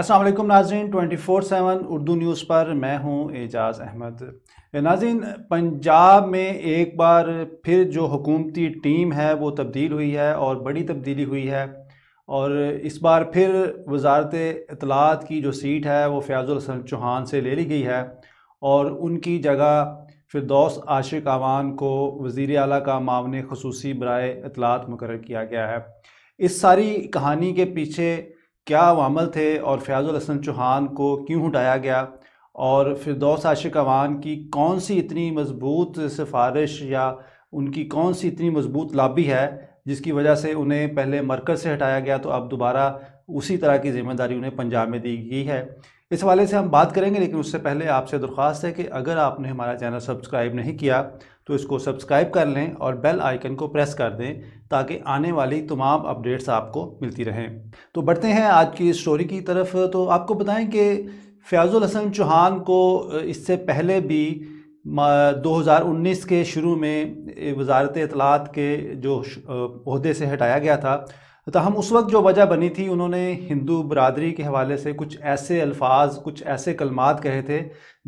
Aslam twenty four seven Urdu news पर मैं हूँ एजाज़ अहमद नाजिन पंजाब में एक बार फिर जो हुकूमती टीम है वो तब्दील हुई है और बड़ी तब्दीली हुई है और इस बार फिर वजारत अतलात की जो सीट है वो फयाजुल हसन चौहान से ले ली गई है और उनकी जगह फिरदौस आशिक आवान को वज़ी अली का मावन खसूसी बरए अतलात मुकर किया गया है इस सारी कहानी के पीछे क्या वामल थे और फ़याज़ुल हसन चौहान को क्यों हटाया गया और फिरदौस आशिक अवान की कौन सी इतनी मजबूत सिफारिश या उनकी कौन सी इतनी मजबूत लाबी है जिसकी वजह से उन्हें पहले मरकज़ से हटाया गया तो अब दोबारा उसी तरह की ज़िम्मेदारी उन्हें पंजाब में दी गई है इस हवाले से हम बात करेंगे लेकिन उससे पहले आपसे दरख्वास्त है कि अगर आपने हमारा चैनल सब्सक्राइब नहीं किया तो इसको सब्सक्राइब कर लें और बेल आइकन को प्रेस कर दें ताकि आने वाली तमाम अपडेट्स आपको मिलती रहें तो बढ़ते हैं आज की स्टोरी की तरफ तो आपको बताएं कि फ़याज़ुल हसन चौहान को इससे पहले भी 2019 के शुरू में वजारत अतलात के जो अहदे से हटाया गया था तो हम उस वक्त जो वजह बनी थी उन्होंने हिंदू बरदरी के हवाले से कुछ ऐसे अल्फाज कुछ ऐसे कलमात कहे थे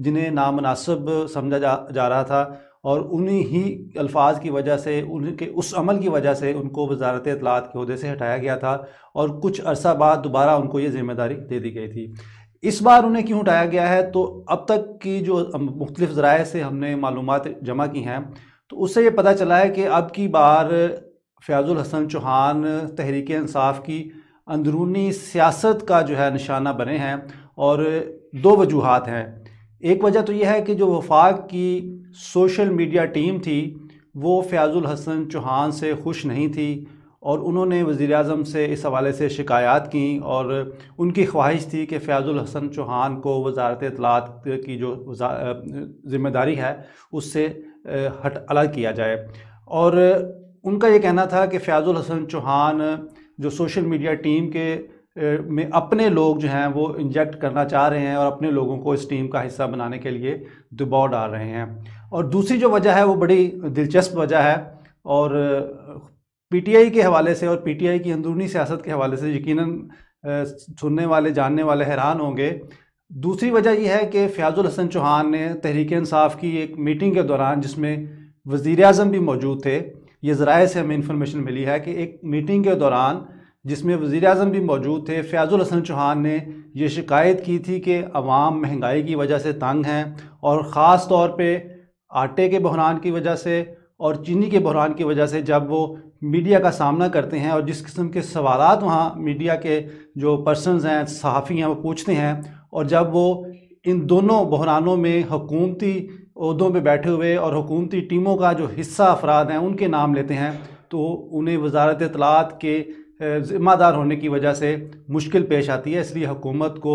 जिन्हें नामनासब समझा जा जा रहा था और उन्हीं ही अल्फाज की वजह से उनके उस अमल की वजह से उनको वजारत अतलात के अहदे से हटाया गया था और कुछ अरसा बाद दोबारा उनको ये ज़िम्मेदारी दे दी गई थी इस बार उन्हें क्यों हटाया गया है तो अब तक की जो मुख्तलिफ ज़राए से हमने मालूम जमा की हैं तो उससे ये पता चला है कि अब की बार फ़याज़ुल हसन चौहान तहरीक इंसाफ की अंदरूनी सियासत का जो है निशाना बने हैं और दो वजूहत हैं एक वजह तो यह है कि जो वफाक की सोशल मीडिया टीम थी वो फ़याज़ुल हसन चौहान से खुश नहीं थी और उन्होंने वज़ी अजम से इस हवाले से शिकायत की और उनकी ख्वाहिश थी कि फ़ैज़ुल हसन चौहान को वजारत अतलात की जो ज़िम्मेदारी है उससे हट अलग किया जाए और उनका ये कहना था कि फ़याज़ुल हसन चौहान जो सोशल मीडिया टीम के में अपने लोग जो हैं वो इंजेक्ट करना चाह रहे हैं और अपने लोगों को इस टीम का हिस्सा बनाने के लिए दबाव डाल रहे हैं और दूसरी जो वजह है वो बड़ी दिलचस्प वजह है और पीटीआई के हवाले से और पीटीआई की अंदरूनी सियासत के हवाले से यकीनन सुनने वाले जानने वाले हैरान होंगे दूसरी वजह यह है कि फ़याज़ुल हसन चौहान ने तहरीक इंसाफ की एक मीटिंग के दौरान जिसमें वज़ी अजम भी मौजूद थे ये ज़राए से हमें इन्फॉर्मेशन मिली है कि एक मीटिंग के दौरान जिसमें वज़ी अजम भी मौजूद थे फ़याज़ुल हसन चौहान ने यह शिकायत की थी कि आवाम महंगाई की वजह से तंग हैं और ख़ास तौर पर आटे के बहरान की वजह से और चीनी के बहरान की वजह से जब वो मीडिया का सामना करते हैं और जिस किस्म के सवाल वहाँ मीडिया के जो पर्सनस हैं सहाफ़ी हैं वो पूछते हैं और जब वो इन दोनों बहरानों में हकूमती उहदों पर बैठे हुए और हुकूमती टीमों का जो हिस्सा अफराद हैं उनके नाम लेते हैं तो उन्हें वजारत इतलात के ज़िम्मेदार होने की वजह से मुश्किल पेश आती है इसलिए हुकूमत को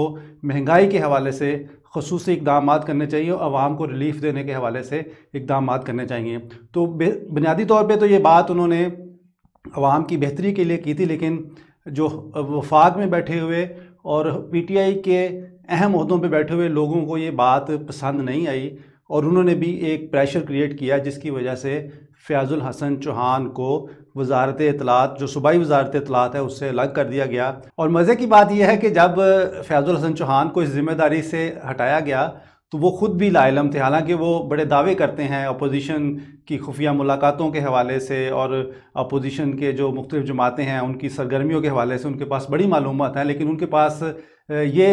महंगाई के हवाले से खसूस इकदाम करने चाहिए और आवाम को रिलीफ देने के हवाले से इकदाम करने चाहिए तो बुनियादी तौर पर तो ये बात उन्होंने आवाम की बेहतरी के लिए की थी लेकिन जो वफाक में बैठे हुए और पी टी आई के अहम अहदों पर बैठे हुए लोगों को ये बात पसंद नहीं आई और उन्होंने भी एक प्रेशर क्रिएट किया जिसकी वजह से फ़याज़ुल हसन चौहान को वजारत अतलात जो सूबाई वजारत अतलात है उससे अलग कर दिया गया और मज़े की बात यह है कि जब फ़याज़ुल हसन चौहान को इस ज़िम्मेदारी से हटाया गया तो वो ख़ुद भी लाइलम थे हालांकि वो बड़े दावे करते हैं अपोजिशन की खुफिया मुलाकातों के हवाले से और अपोजिशन के जो मुख्तलिफ जमातें हैं उनकी सरगर्मियों के हवाले से उनके पास बड़ी मालूम हैं लेकिन उनके पास ये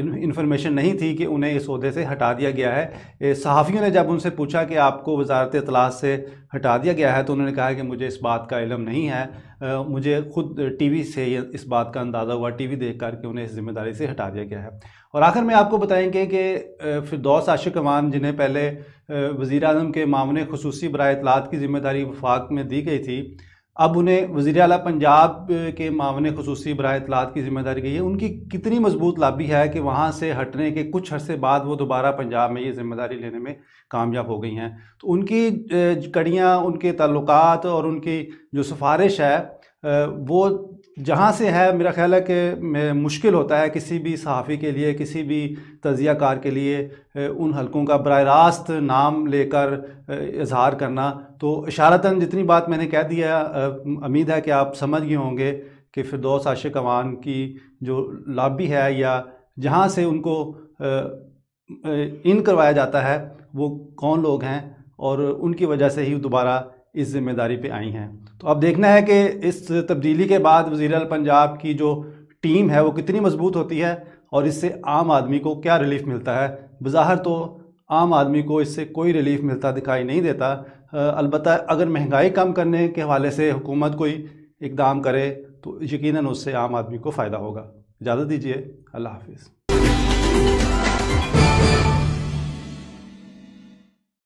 इन्फॉर्मेशन नहीं थी कि उन्हें इस अहदे से हटा दिया गया है सहाफ़ियों ने जब उनसे पूछा कि आपको वजारत अतलास से हटा दिया गया है तो उन्होंने कहा कि मुझे इस बात का इलम नहीं है मुझे ख़ुद टी वी से इस बात का अंदाज़ा हुआ टी वी देख कर के उन्हें इस जिम्मेदारी से हटा दिया गया है और आखिर में आपको बताएंगे कि फिरदौस आशिक अमान जिन्हें पहले वज़ी अजम के मामले खसूस बरए इतलात की ज़िम्मेदारी वफाक में दी गई थी अब उन्हें वज़ी अल पंजाब के मामले खसूस बरए इतलात की ज़िम्मेदारी गई है उनकी कितनी मजबूत लाबी है कि वहाँ से हटने के कुछ अर्से बाद वो दोबारा पंजाब में ये ज़िम्मेदारी लेने में कामयाब हो गई हैं तो उनकी कड़ियाँ उनके तल्लत और उनकी जो सिफारिश है वो जहाँ से है मेरा ख्याल है कि मुश्किल होता है किसी भी सहाफ़ी के लिए किसी भी तजिया कार के लिए उन हलकों का बर रास्त नाम लेकर इजहार करना तो इशारता जितनी बात मैंने कह दिया उम्मीद है कि आप समझ गए होंगे कि फिर दो आशिक अवान की जो लाबी है या जहाँ से उनको इन करवाया जाता है वो कौन लोग हैं और उनकी वजह से ही दोबारा इस जिम्मेदारी पे आई हैं तो अब देखना है कि इस तब्दीली के बाद वज़ी पंजाब की जो टीम है वो कितनी मजबूत होती है और इससे आम आदमी को क्या रिलीफ मिलता है बज़ाहर तो आम आदमी को इससे कोई रिलीफ मिलता दिखाई नहीं देता अलबत् अगर महंगाई कम करने के हवाले से हुकूमत कोई इकदाम करे तो यकीन उससे आम आदमी को फ़ायदा होगा इजाज़त दीजिए अल्लाह हाफिज़